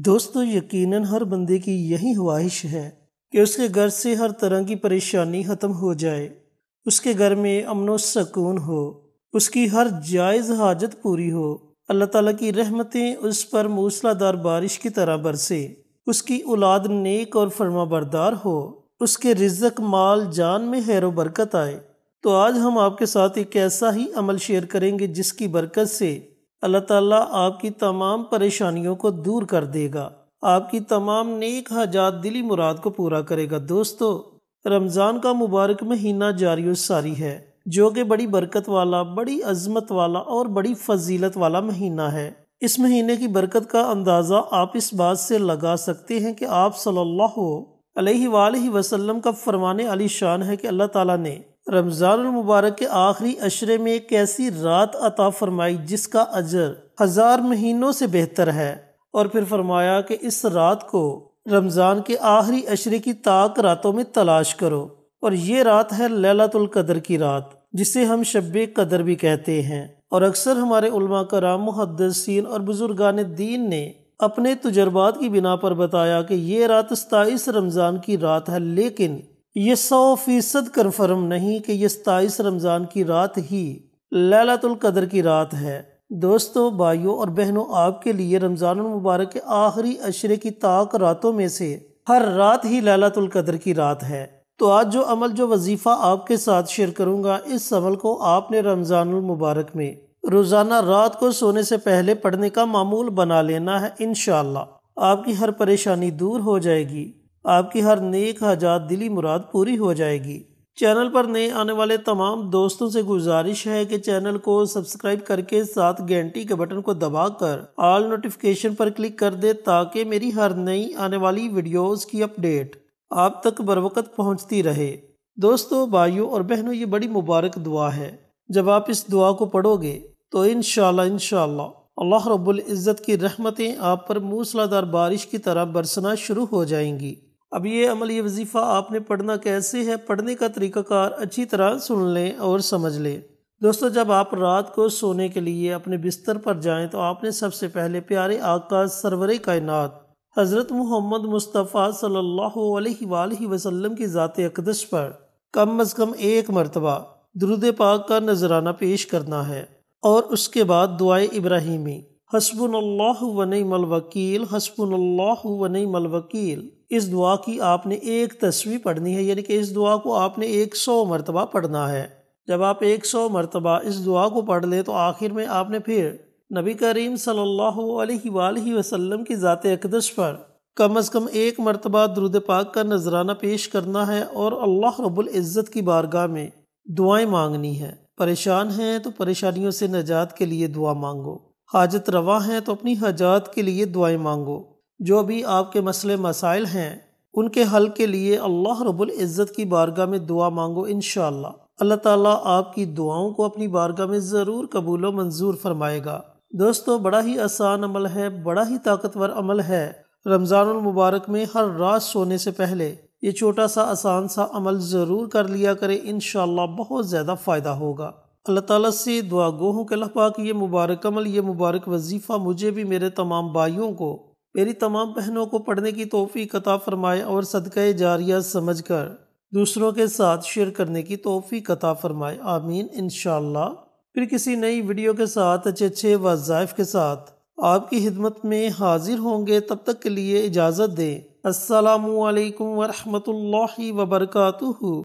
दोस्तों यकीनन हर बंदे की यही ख्वाहिश है कि उसके घर से हर तरह की परेशानी ख़त्म हो जाए उसके घर में अमन सकून हो उसकी हर जायज़ हाजत पूरी हो अल्लाह ताला की रहमतें उस पर मूसलाधार बारिश की तरह बरसे उसकी औलाद नेक और फर्माबरदार हो उसके रिजक माल जान में हैर बरकत आए तो आज हम आपके साथ एक ऐसा ही अमल शेयर करेंगे जिसकी बरकत से अल्लाह ताला आपकी तमाम परेशानियों को दूर कर देगा आपकी तमाम नेक हाजात दिली मुराद को पूरा करेगा दोस्तों रमज़ान का मुबारक महीना जारी सारी है जो कि बड़ी बरकत वाला बड़ी अजमत वाला और बड़ी फजीलत वाला महीना है इस महीने की बरकत का अंदाज़ा आप इस बात से लगा सकते हैं कि आप सल्लल्लाहु अलैहि वसल्लम का फरमाने अली शान है कि अल्लाह ताला ने रमज़ानमबारक के आखिरी अशरे में एक ऐसी रात अता फरमाई जिसका अजर हज़ार महीनों से बेहतर है और फिर फरमाया कि इस रात को रमज़ान के आखिरी अशरे की ताक रातों में तलाश करो और ये रात है लैलातुल कदर की रात जिसे हम शब कदर भी कहते हैं और अक्सर हमारे उलमा कराम मुहदसिन और बुजुर्गान दीन ने अपने तजर्बात की बिना पर बताया कि ये रात सताईस रमज़ान की रात है लेकिन ये सौ फीसद कन्फर्म नहीं कि ये सताईस रमज़ान की रात ही ललातुल्कदर की रात है दोस्तों भाइयों और बहनों आपके लिए रमज़ान मुबारक के आखिरी अशरे की ताक रातों में से हर रात ही ललातुल्कदर की रात है तो आज जो अमल जो वजीफ़ा आपके साथ शेयर करूंगा इस अमल को आपने रमज़ानमबारक मुबारक में रोज़ाना रात को सोने से पहले पढ़ने का मामूल बना लेना है इन आपकी हर परेशानी दूर हो जाएगी आपकी हर नेक हाजत दिली मुराद पूरी हो जाएगी चैनल पर नए आने वाले तमाम दोस्तों से गुजारिश है कि चैनल को सब्सक्राइब करके साथ घंटी के बटन को दबाकर ऑल नोटिफिकेशन पर क्लिक कर दे ताकि मेरी हर नई आने वाली वीडियोस की अपडेट आप तक बरवकत पहुँचती रहे दोस्तों भाइयों और बहनों ये बड़ी मुबारक दुआ है जब आप इस दुआ को पढ़ोगे तो इन शाह अल्लाह रबुल्ज़त की रहमतें आप पर मूसलाधार बारिश की तरह बरसना शुरू हो जाएंगी अब ये अमल ये वजीफ़ा आपने पढ़ना कैसे है पढ़ने का तरीक़ाकार अच्छी तरह सुन लें और समझ लें दोस्तों जब आप रात को सोने के लिए अपने बिस्तर पर जाएं तो आपने सबसे पहले प्यारे आका सरवर कायनात हज़रत मोहम्मद मुस्तफ़ा सल्ला वसलम की ज़ात अकदस पर कम अज़ कम एक मरतबा दुरुद पाक का नजराना पेश करना है और उसके बाद दुआ इब्राहिमी हसबन वनमल वकील हसबन वनमल वकील इस दुआ की आपने एक तस्वीर पढ़नी है यानी कि इस दुआ को आपने एक सौ मरतबा पढ़ना है जब आप एक सौ मरतबा इस दुआ को पढ़ लें तो आखिर में आपने फिर नबी करीम सल्लल्लाहु अलैहि वसल्लम की ज़ात अकदस पर कम अज़ कम एक मरतबा दरुद पाक का नजराना पेश करना है और अल्लाह रब्बुल इज़्ज़त की बारगाह में दुआएँ मांगनी है परेशान हैं तो परेशानियों से नजात के लिए दुआ मांगो हाजत रवा हैं तो अपनी हजात के लिए दुआएं मांगो जो भी आपके मसले मसाइल हैं उनके हल के लिए अल्लाह रब्बुल इज़्ज़त की बारगाह में दुआ मांगो इन अल्लाह ताला आपकी दुआओं को अपनी बारगाह में ज़रूर कबूल मंजूर फरमाएगा दोस्तों बड़ा ही आसान अमल है बड़ा ही ताकतवर अमल है रमज़ान मुबारक में हर रात सोने से पहले ये छोटा सा आसान सा अमल ज़रूर कर लिया करें इन बहुत ज़्यादा फ़ायदा होगा अल्लाह ताला से दुआ गो हूँ कि अल्लाह पाक ये मुबारक अमल ये मुबारक वजीफ़ा मुझे भी मेरे तमाम भाइयों को मेरी तमाम बहनों को पढ़ने की तोहफ़ी कता फ़रमाए और सदक़ जारिया समझ कर दूसरों के साथ शेयर करने की तोहफ़ी कता फ़रमाए आमीन इन फिर किसी नई वीडियो के साथ अच्छे अच्छे वज़ाइफ के साथ आपकी हिदमत में हाजिर होंगे तब तक के लिए इजाज़त दें असलकम वरहमल वबरकू